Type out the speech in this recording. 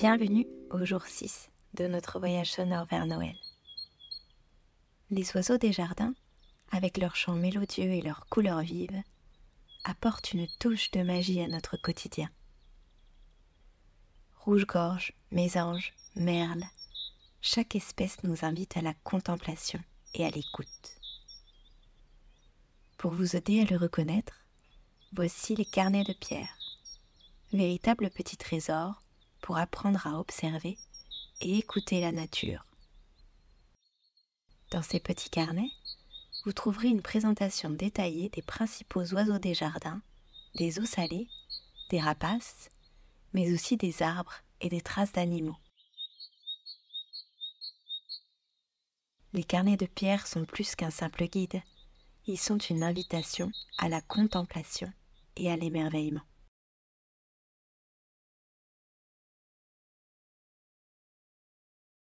Bienvenue au jour 6 de notre voyage sonore vers Noël. Les oiseaux des jardins, avec leurs chants mélodieux et leurs couleurs vives, apportent une touche de magie à notre quotidien. Rouge-gorge, mésange, merle, chaque espèce nous invite à la contemplation et à l'écoute. Pour vous aider à le reconnaître, voici les carnets de pierre, véritables petits trésors pour apprendre à observer et écouter la nature. Dans ces petits carnets, vous trouverez une présentation détaillée des principaux oiseaux des jardins, des eaux salées, des rapaces, mais aussi des arbres et des traces d'animaux. Les carnets de pierre sont plus qu'un simple guide, ils sont une invitation à la contemplation et à l'émerveillement.